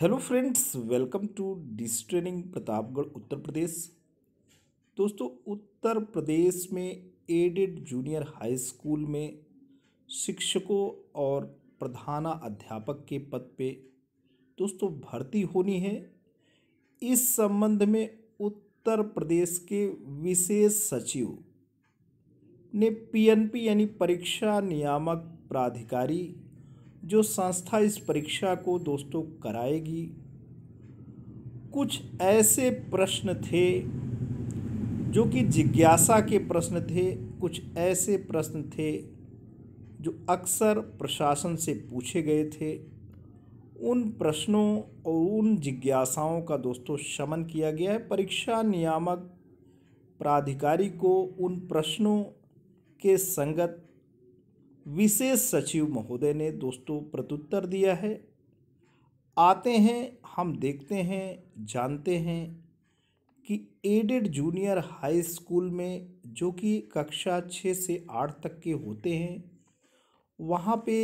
hello friends welcome to this training Pratapgarh Uttar Pradesh दोस्तों उत्तर प्रदेश में added junior high school में शिक्षकों और प्रधाना अध्यापक के पद पे दोस्तों भर्ती होनी है इस संबंध में उत्तर प्रदेश के विशेष सचिव ने पीएनपी यानी परीक्षा नियामक प्राधिकारी जो संस्था इस परीक्षा को दोस्तों कराएगी कुछ ऐसे प्रश्न थे जो कि जिज्ञासा के प्रश्न थे कुछ ऐसे प्रश्न थे जो अक्सर प्रशासन से पूछे गए थे उन प्रश्नों और उन जिज्ञासाओं का दोस्तों शमन किया गया है परीक्षा नियामक प्राधिकारी को उन प्रश्नों के संगत विशेष सचिव महोदय ने दोस्तों प्रत्युत्तर दिया है आते हैं हम देखते हैं जानते हैं कि एडेड जूनियर हाई स्कूल में जो कि कक्षा छः से आठ तक के होते हैं वहाँ पे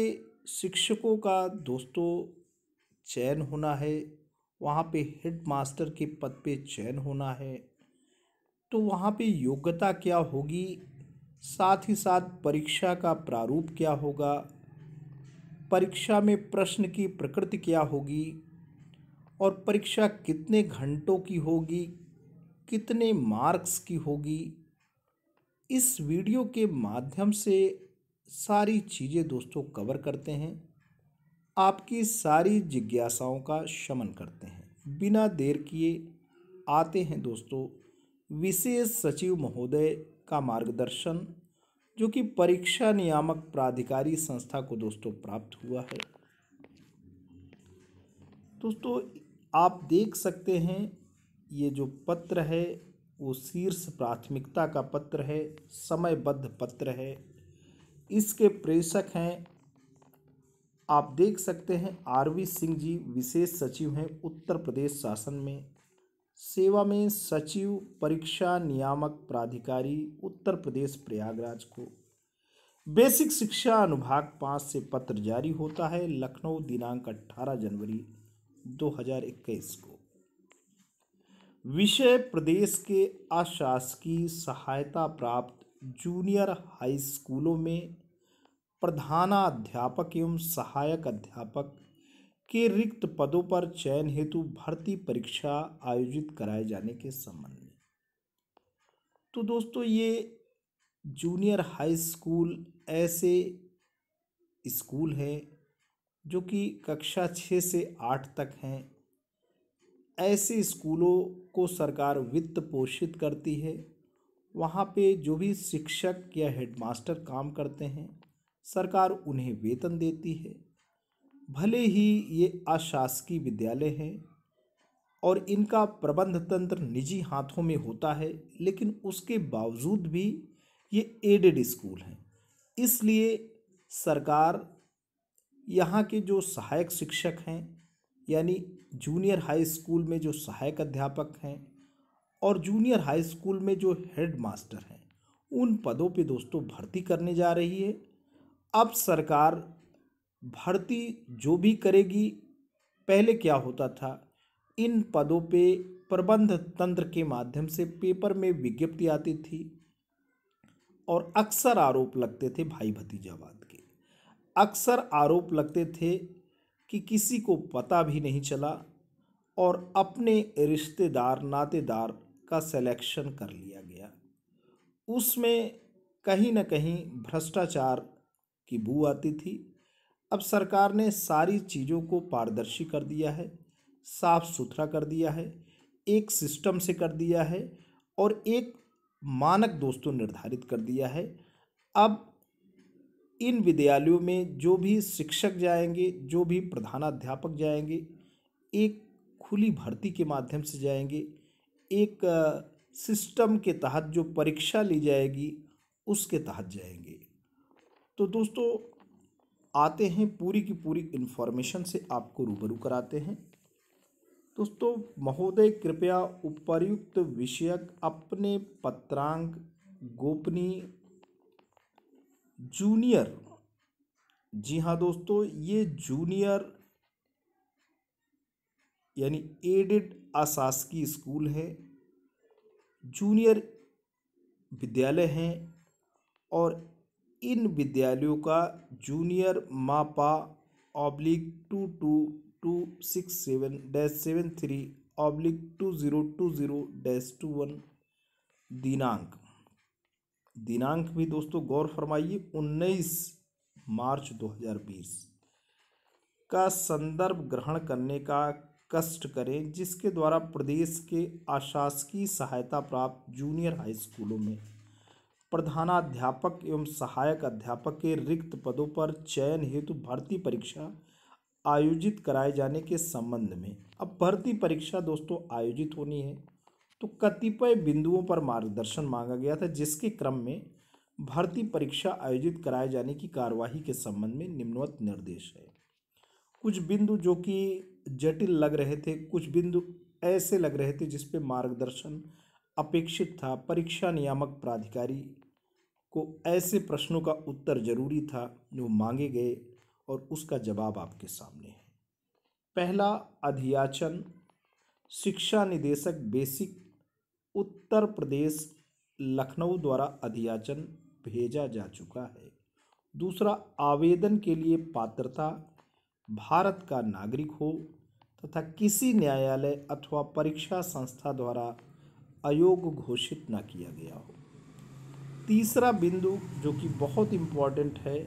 शिक्षकों का दोस्तों चयन होना है वहाँ पे हेड मास्टर के पद पे चयन होना है तो वहाँ पे योग्यता क्या होगी साथ ही साथ परीक्षा का प्रारूप क्या होगा परीक्षा में प्रश्न की प्रकृति क्या होगी और परीक्षा कितने घंटों की होगी कितने मार्क्स की होगी इस वीडियो के माध्यम से सारी चीज़ें दोस्तों कवर करते हैं आपकी सारी जिज्ञासाओं का शमन करते हैं बिना देर किए आते हैं दोस्तों विशेष सचिव महोदय का मार्गदर्शन जो कि परीक्षा नियामक प्राधिकारी संस्था को दोस्तों प्राप्त हुआ है दोस्तों आप देख सकते हैं ये जो पत्र है वो शीर्ष प्राथमिकता का पत्र है समयबद्ध पत्र है इसके प्रेषक हैं आप देख सकते हैं आरवी सिंह जी विशेष सचिव हैं उत्तर प्रदेश शासन में सेवा में सचिव परीक्षा नियामक प्राधिकारी उत्तर प्रदेश प्रयागराज को बेसिक शिक्षा अनुभाग पाँच से पत्र जारी होता है लखनऊ दिनांक अट्ठारह जनवरी 2021 को विषय प्रदेश के अशासकीय सहायता प्राप्त जूनियर हाई स्कूलों में प्रधानाध्यापक एवं सहायक अध्यापक के रिक्त पदों पर चयन हेतु भर्ती परीक्षा आयोजित कराए जाने के संबंध में तो दोस्तों ये जूनियर हाई स्कूल ऐसे स्कूल है जो कि कक्षा छः से आठ तक हैं ऐसे स्कूलों को सरकार वित्त पोषित करती है वहाँ पे जो भी शिक्षक या हेडमास्टर काम करते हैं सरकार उन्हें वेतन देती है भले ही ये अशासकीय विद्यालय हैं और इनका प्रबंध तंत्र निजी हाथों में होता है लेकिन उसके बावजूद भी ये एडेड स्कूल हैं इसलिए सरकार यहाँ के जो सहायक शिक्षक हैं यानी जूनियर हाई स्कूल में जो सहायक अध्यापक हैं और जूनियर हाई स्कूल में जो हेड मास्टर हैं उन पदों पे दोस्तों भर्ती करने जा रही है अब सरकार भर्ती जो भी करेगी पहले क्या होता था इन पदों पे प्रबंध तंत्र के माध्यम से पेपर में विज्ञप्ति आती थी और अक्सर आरोप लगते थे भाई भतीजावाद के अक्सर आरोप लगते थे कि किसी को पता भी नहीं चला और अपने रिश्तेदार नातेदार का सिलेक्शन कर लिया गया उसमें कहीं ना कहीं भ्रष्टाचार की बू आती थी अब सरकार ने सारी चीज़ों को पारदर्शी कर दिया है साफ सुथरा कर दिया है एक सिस्टम से कर दिया है और एक मानक दोस्तों निर्धारित कर दिया है अब इन विद्यालयों में जो भी शिक्षक जाएंगे जो भी प्रधानाध्यापक जाएंगे एक खुली भर्ती के माध्यम से जाएंगे एक सिस्टम के तहत जो परीक्षा ली जाएगी उसके तहत जाएंगे तो दोस्तों आते हैं पूरी की पूरी इन्फॉर्मेशन से आपको रूबरू कराते हैं दोस्तों महोदय कृपया उपर्युक्त विषयक अपने पत्रांक गोपनीय जूनियर जी हाँ दोस्तों ये जूनियर यानी एडेड अशासकीय स्कूल है जूनियर विद्यालय हैं और इन विद्यालयों का जूनियर मापा oblique two two two six seven dash seven three oblique two zero two zero dash two one दिनांक दिनांक भी दोस्तों गौर फरमाइए उन्नीस मार्च दो हज़ार बीस का संदर्भ ग्रहण करने का कष्ट करें जिसके द्वारा प्रदेश के अशासकीय सहायता प्राप्त जूनियर हाई स्कूलों में प्रधानाध्यापक एवं सहायक अध्यापक के रिक्त पदों पर चयन हेतु भर्ती परीक्षा आयोजित कराए जाने के संबंध में अब भर्ती परीक्षा दोस्तों आयोजित होनी है तो कतिपय बिंदुओं पर मार्गदर्शन मांगा गया था जिसके क्रम में भर्ती परीक्षा आयोजित कराए जाने की कार्यवाही के संबंध में निम्नवत निर्देश है कुछ बिंदु जो कि जटिल लग रहे थे कुछ बिंदु ऐसे लग रहे थे जिसपे मार्गदर्शन अपेक्षित था परीक्षा नियामक प्राधिकारी को ऐसे प्रश्नों का उत्तर जरूरी था जो मांगे गए और उसका जवाब आपके सामने है पहला अध्याचन शिक्षा निदेशक बेसिक उत्तर प्रदेश लखनऊ द्वारा अध्याचन भेजा जा चुका है दूसरा आवेदन के लिए पात्रता भारत का नागरिक हो तथा किसी न्यायालय अथवा परीक्षा संस्था द्वारा अयोग्य घोषित न किया गया हो तीसरा बिंदु जो कि बहुत इम्पॉर्टेंट है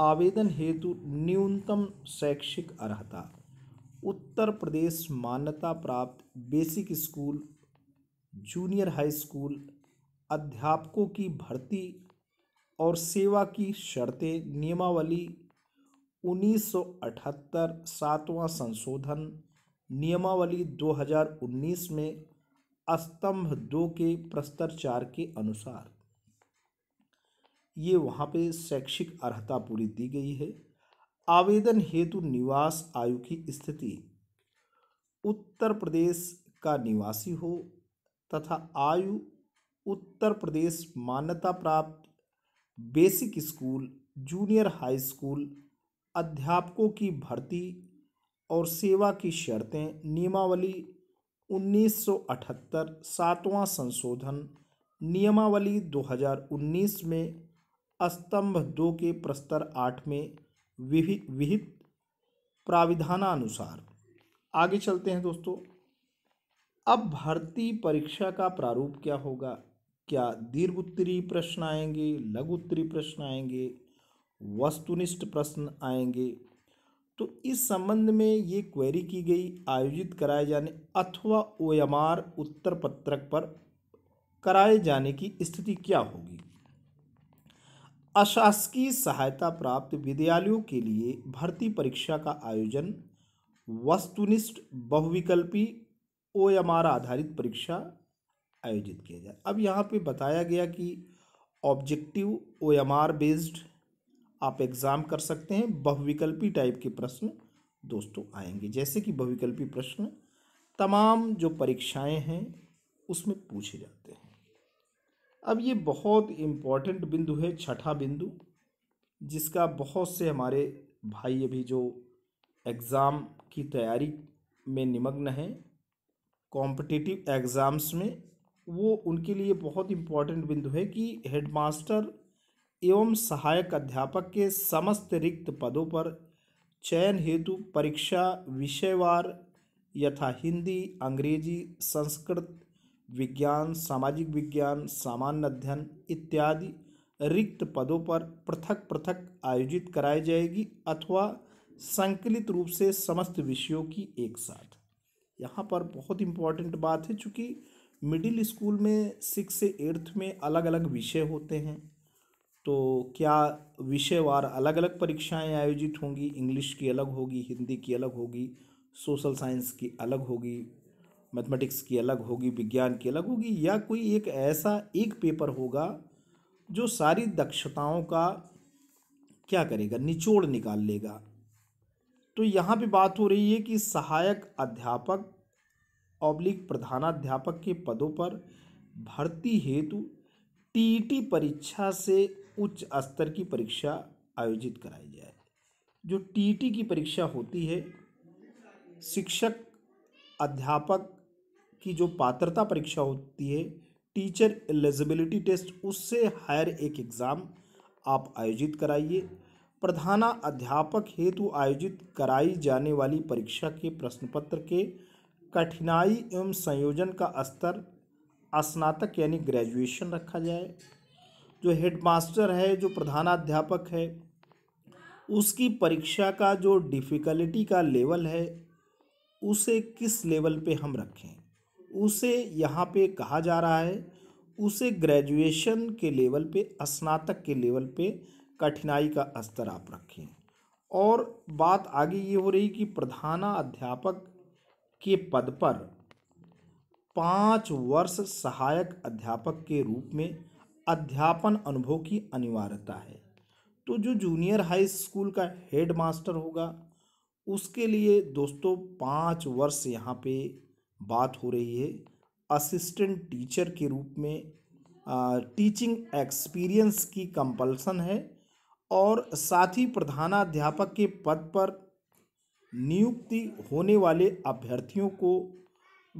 आवेदन हेतु न्यूनतम शैक्षिक अर्हता उत्तर प्रदेश मान्यता प्राप्त basic school junior high school अध्यापकों की भर्ती और सेवा की शर्तें नियमावली 1978 सातवां संशोधन नियमावली 2019 में स्तंभ दो के प्रस्तर चार के अनुसार ये वहाँ पे शैक्षिक अर्हता पूरी दी गई है आवेदन हेतु निवास आयु की स्थिति उत्तर प्रदेश का निवासी हो तथा आयु उत्तर प्रदेश मान्यता प्राप्त basic school junior high school अध्यापकों की भर्ती और सेवा की शर्तें नियमावली 1978 सातवां संशोधन नियमावली 2019 में स्तंभ दो के प्रस्तर आठ में विहित विहित प्राविधानानुसार आगे चलते हैं दोस्तों अब भर्ती परीक्षा का प्रारूप क्या होगा क्या दीर्घ उत्तरी प्रश्न आएंगे लघु उत्तरी प्रश्न आएंगे वस्तुनिष्ठ प्रश्न आएंगे तो इस संबंध में ये क्वेरी की गई आयोजित कराए जाने अथवा ओ उत्तर पत्रक पर कराए जाने की स्थिति क्या होगी अशासकीय सहायता प्राप्त विद्यालयों के लिए भर्ती परीक्षा का आयोजन वस्तुनिष्ठ बहुविकल्पी ओ एम आर आधारित परीक्षा आयोजित किया जाए अब यहाँ पे बताया गया कि objective O M R based आप एग्ज़ाम कर सकते हैं बहुविकल्पी टाइप के प्रश्न दोस्तों आएंगे जैसे कि बहुविकल्पी प्रश्न तमाम जो परीक्षाएं हैं उसमें पूछे जाते हैं अब ये बहुत इम्पॉर्टेंट बिंदु है छठा बिंदु जिसका बहुत से हमारे भाई अभी जो एग्ज़ाम की तैयारी में निमग्न हैं कॉम्पिटिटिव एग्ज़ाम्स में वो उनके लिए बहुत इम्पॉर्टेंट बिंदु है कि हेडमास्टर एवं सहायक अध्यापक के समस्त रिक्त पदों पर चयन हेतु परीक्षा विषयवार यथा हिंदी अंग्रेजी संस्कृत विज्ञान सामाजिक विज्ञान सामान्य अध्ययन इत्यादि रिक्त पदों पर पृथक पृथक आयोजित कराई जाएगी अथवा संकलित रूप से समस्त विषयों की एक साथ यहाँ पर बहुत इम्पॉर्टेंट बात है चूँकि मिडिल स्कूल में सिक्स से एट्थ में अलग अलग विषय होते हैं तो क्या विषयवार अलग अलग परीक्षाएं आयोजित होंगी इंग्लिश की अलग होगी हिंदी की अलग होगी सोशल साइंस की अलग होगी मैथमेटिक्स की अलग होगी विज्ञान की अलग होगी या कोई एक ऐसा एक पेपर होगा जो सारी दक्षताओं का क्या करेगा निचोड़ निकाल लेगा तो यहाँ पे बात हो रही है कि सहायक अध्यापक ऑब्लिक प्रधानाध्यापक के पदों पर भर्ती हेतु टीईटी परीक्षा से उच्च स्तर की परीक्षा आयोजित कराई जाए जो टीईटी की परीक्षा होती है शिक्षक अध्यापक की जो पात्रता परीक्षा होती है टीचर एलिजिबिलिटी टेस्ट उससे हायर एक एग्ज़ाम आप आयोजित कराइए प्रधाना अध्यापक हेतु आयोजित कराई जाने वाली परीक्षा के प्रश्न पत्र के कठिनाई एवं संयोजन का स्तर स्नातक यानी ग्रेजुएशन रखा जाए जो हेडमास्टर है जो प्रधानाध्यापक है उसकी परीक्षा का जो डिफ़िकल्टी का लेवल है उसे किस लेवल पे हम रखें उसे यहाँ पे कहा जा रहा है उसे ग्रेजुएशन के लेवल पे स्नातक के लेवल पे कठिनाई का स्तर आप रखें और बात आगे ये हो रही कि प्रधाना अध्यापक के पद पर पाँच वर्ष सहायक अध्यापक के रूप में अध्यापन अनुभव की अनिवार्यता है तो जो जूनियर हाई स्कूल का हेड मास्टर होगा उसके लिए दोस्तों पाँच वर्ष यहाँ पे बात हो रही है असिस्टेंट टीचर के रूप में टीचिंग एक्सपीरियंस की कंपल्सन है और साथ ही प्रधानाध्यापक के पद पर नियुक्ति होने वाले अभ्यर्थियों को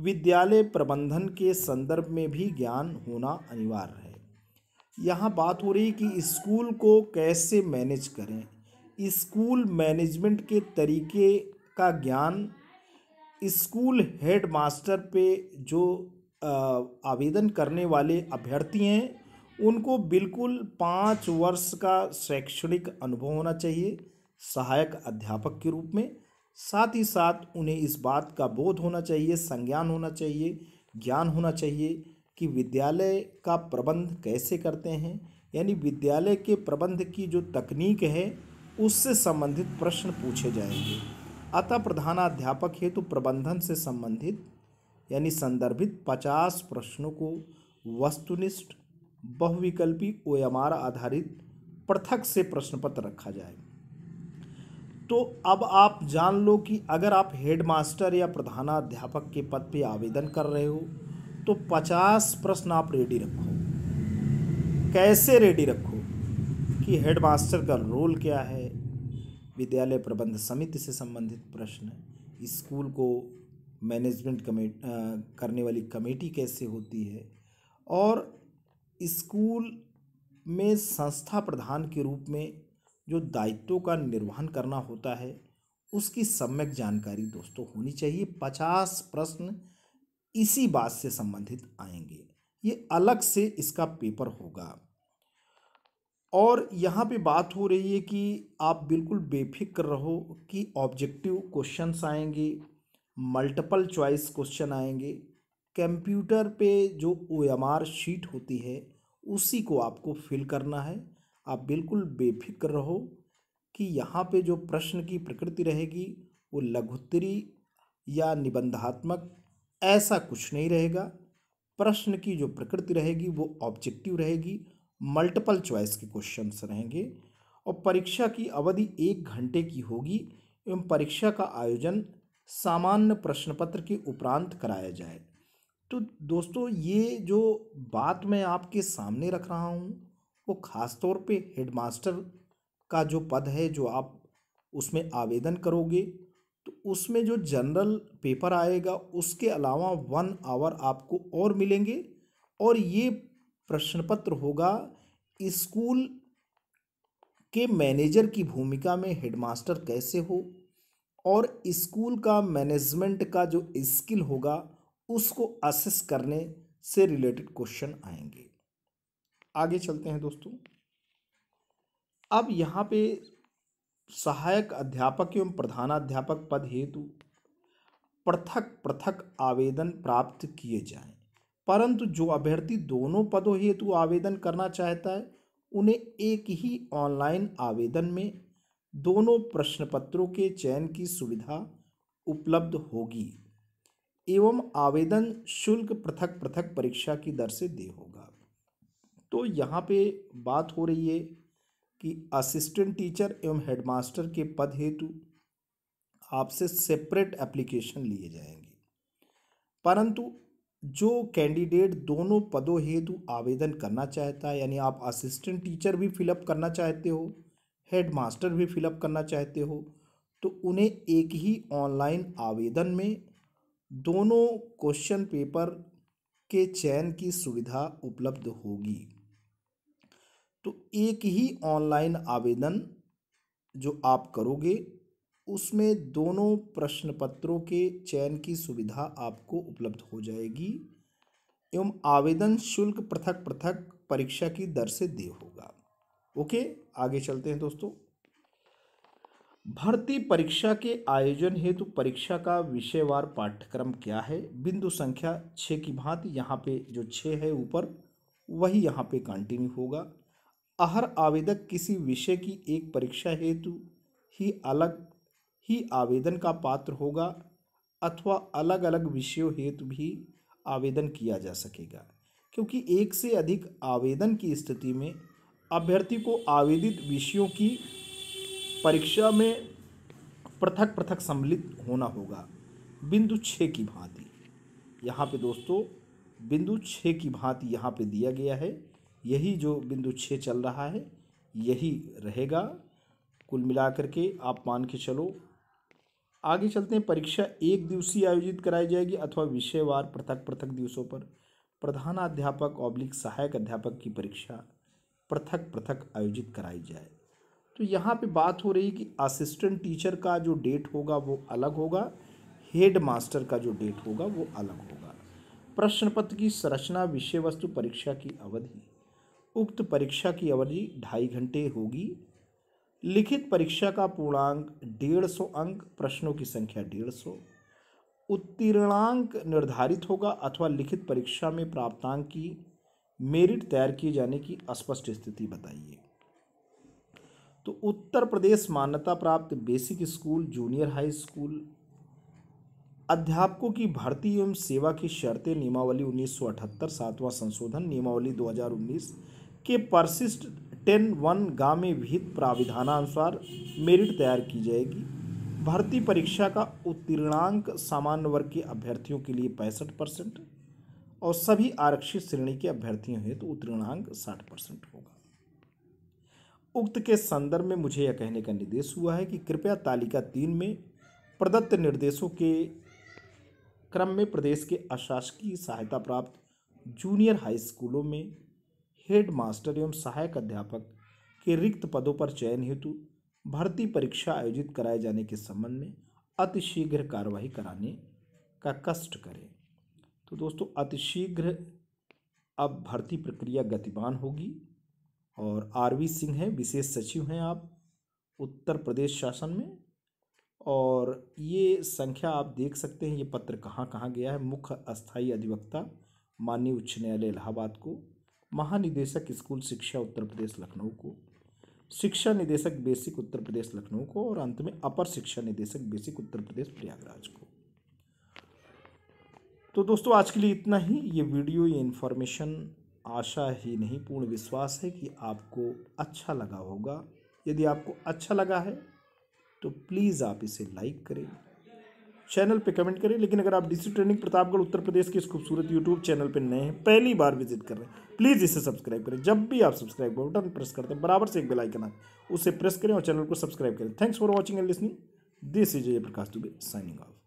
विद्यालय प्रबंधन के संदर्भ में भी ज्ञान होना अनिवार्य है यहाँ बात हो रही कि स्कूल को कैसे मैनेज करें स्कूल मैनेजमेंट के तरीके का ज्ञान स्कूल हेडमास्टर पे जो आवेदन करने वाले अभ्यर्थी हैं उनको बिल्कुल पाँच वर्ष का शैक्षणिक अनुभव होना चाहिए सहायक अध्यापक के रूप में साथ ही साथ उन्हें इस बात का बोध होना चाहिए संज्ञान होना चाहिए ज्ञान होना चाहिए कि विद्यालय का प्रबंध कैसे करते हैं यानी विद्यालय के प्रबंध की जो तकनीक है उससे संबंधित प्रश्न पूछे जाएंगे अतः प्रधानाध्यापक हेतु प्रबंधन से संबंधित यानी संदर्भित पचास प्रश्नों को वस्तुनिष्ठ बहुविकल्पी ओ आधारित पृथक से प्रश्न पत्र रखा जाए तो अब आप जान लो कि अगर आप हेडमास्टर या प्रधानाध्यापक के पद पे आवेदन कर रहे हो तो पचास प्रश्न आप रेडी रखो कैसे रेडी रखो कि हेडमास्टर का रोल क्या है विद्यालय प्रबंध समिति से संबंधित प्रश्न स्कूल को मैनेजमेंट कमेट करने वाली कमेटी कैसे होती है और स्कूल में संस्था प्रधान के रूप में जो दायित्वों का निर्वहन करना होता है उसकी सम्यक जानकारी दोस्तों होनी चाहिए पचास प्रश्न इसी बात से संबंधित आएंगे ये अलग से इसका पेपर होगा और यहाँ पे बात हो रही है कि आप बिल्कुल बेफिक्र रहो कि ऑब्जेक्टिव क्वेश्चंस आएंगे मल्टीपल चॉइस क्वेश्चन आएंगे कंप्यूटर पे जो ओ एम आर शीट होती है उसी को आपको फिल करना है आप बिल्कुल बेफिक्र रहो कि यहाँ पे जो प्रश्न की प्रकृति रहेगी वो लघुत्तरी या निबंधात्मक ऐसा कुछ नहीं रहेगा प्रश्न की जो प्रकृति रहेगी वो ऑब्जेक्टिव रहेगी मल्टीपल चॉइस के क्वेश्चंस रहेंगे और परीक्षा की अवधि एक घंटे की होगी एवं परीक्षा का आयोजन सामान्य प्रश्न पत्र के उपरांत कराया जाए तो दोस्तों ये जो बात मैं आपके सामने रख रहा हूँ वो ख़ास तौर पे हेडमास्टर का जो पद है जो आप उसमें आवेदन करोगे तो उसमें जो जनरल पेपर आएगा उसके अलावा वन आवर आपको और मिलेंगे और ये प्रश्न पत्र होगा स्कूल के मैनेजर की भूमिका में हेडमास्टर कैसे हो और स्कूल का मैनेजमेंट का जो स्किल होगा उसको असेस करने से रिलेटेड क्वेश्चन आएंगे आगे चलते हैं दोस्तों अब यहाँ पे सहायक अध्यापक एवं प्रधानाध्यापक पद हेतु पृथक पृथक आवेदन प्राप्त किए जाएं परंतु जो अभ्यर्थी दोनों पदों हेतु आवेदन करना चाहता है उन्हें एक ही ऑनलाइन आवेदन में दोनों प्रश्न पत्रों के चयन की सुविधा उपलब्ध होगी एवं आवेदन शुल्क पृथक पृथक परीक्षा की दर से दे होगा तो यहाँ पे बात हो रही है कि असिस्टेंट टीचर एवं हेडमास्टर के पद हेतु आपसे सेपरेट एप्लीकेशन लिए जाएंगे परंतु जो कैंडिडेट दोनों पदों हेतु आवेदन करना चाहता है यानी आप असिस्टेंट टीचर भी फिलअप करना चाहते हो हेड मास्टर भी फिलअप करना चाहते हो तो उन्हें एक ही ऑनलाइन आवेदन में दोनों क्वेश्चन पेपर के चयन की सुविधा उपलब्ध होगी तो एक ही ऑनलाइन आवेदन जो आप करोगे उसमें दोनों प्रश्न पत्रों के चयन की सुविधा आपको उपलब्ध हो जाएगी एवं आवेदन शुल्क पृथक पृथक परीक्षा की दर से दे होगा ओके आगे चलते हैं दोस्तों भर्ती परीक्षा के आयोजन हेतु परीक्षा का विषयवार पाठ्यक्रम क्या है बिंदु संख्या छः की भांति यहाँ पे जो छः है ऊपर वही यहाँ पे कंटिन्यू होगा अहर आवेदक किसी विषय की एक परीक्षा हेतु ही अलग ही आवेदन का पात्र होगा अथवा अलग अलग विषयों हेतु भी आवेदन किया जा सकेगा क्योंकि एक से अधिक आवेदन की स्थिति में अभ्यर्थी को आवेदित विषयों की परीक्षा में पृथक पृथक सम्मिलित होना होगा बिंदु छः की भांति यहाँ पे दोस्तों बिंदु छः की भांति यहाँ पे दिया गया है यही जो बिंदु छः चल रहा है यही रहेगा कुल मिलाकर के आप मान के चलो आगे चलते हैं परीक्षा एक दिवसीय आयोजित कराई जाएगी अथवा विषयवार पृथक पृथक दिवसों पर प्रधानाध्यापक ऑब्लिक सहायक अध्यापक की परीक्षा पृथक पृथक आयोजित कराई जाए तो यहाँ पे बात हो रही है कि असिस्टेंट टीचर का जो डेट होगा वो अलग होगा हेड मास्टर का जो डेट होगा वो अलग होगा प्रश्न पत्र की संरचना विषय वस्तु परीक्षा की अवधि उक्त परीक्षा की अवधि ढाई घंटे होगी लिखित परीक्षा का पूर्णांक डेढ़ सौ अंक प्रश्नों की संख्या डेढ़ सौ उत्तीर्णांक निर्धारित होगा अथवा लिखित परीक्षा में प्राप्तांक की मेरिट तैयार किए जाने की अस्पष्ट स्थिति बताइए तो उत्तर प्रदेश मान्यता प्राप्त basic school junior high school अध्यापकों की भर्ती एवं सेवा की शर्तें नियमावली उन्नीस सौ अठहत्तर सातवां संशोधन नियमावली 2019 के परसिस्ट टेन वन गामे विहित प्राविधानानुसार मेरिट तैयार की जाएगी भर्ती परीक्षा का उत्तीर्णांक सामान्य वर्ग के अभ्यर्थियों के लिए पैंसठ परसेंट और सभी आरक्षित श्रेणी के अभ्यर्थियों हेतु तो उत्तीर्णांक साठ परसेंट होगा उक्त के संदर्भ में मुझे यह कहने का निर्देश हुआ है कि कृपया तालिका तीन में प्रदत्त निर्देशों के क्रम में प्रदेश के अशासकीय सहायता प्राप्त जूनियर हाई स्कूलों में हेड मास्टर एवं सहायक अध्यापक के रिक्त पदों पर चयन हेतु भर्ती परीक्षा आयोजित कराए जाने के संबंध में अतिशीघ्र कार्रवाई कराने का कष्ट करें तो दोस्तों अतिशीघ्र अब भर्ती प्रक्रिया गतिमान होगी और आर वी सिंह हैं विशेष सचिव हैं आप उत्तर प्रदेश शासन में और ये संख्या आप देख सकते हैं ये पत्र कहाँ कहाँ गया है मुख्य अस्थाई अधिवक्ता माननीय उच्च न्यायालय इलाहाबाद को महानिदेशक स्कूल शिक्षा उत्तर प्रदेश लखनऊ को शिक्षा निदेशक बेसिक उत्तर प्रदेश लखनऊ को और अंत में अपर शिक्षा निदेशक बेसिक उत्तर प्रदेश प्रयागराज को तो दोस्तों आज के लिए इतना ही ये वीडियो ये इन्फॉर्मेशन आशा ही नहीं पूर्ण विश्वास है कि आपको अच्छा लगा होगा यदि आपको अच्छा लगा है तो प्लीज़ आप इसे लाइक करें चैनल पे कमेंट करें लेकिन अगर आप सी ट्रेनिंग प्रतापगढ़ उत्तर प्रदेश के इस खूबसूरत यूट्यूब चैनल पे नए हैं पहली बार विजिट कर रहे हैं प्लीज़ इसे सब्सक्राइब करें जब भी आप सब्सक्राइब बटन प्रेस करते हैं बराबर से एक बेल आइकन आए उसे प्रेस करें और चैनल को सब्सक्राइब करें thanks for watching and listening this is Jay Prakash Dubey signing off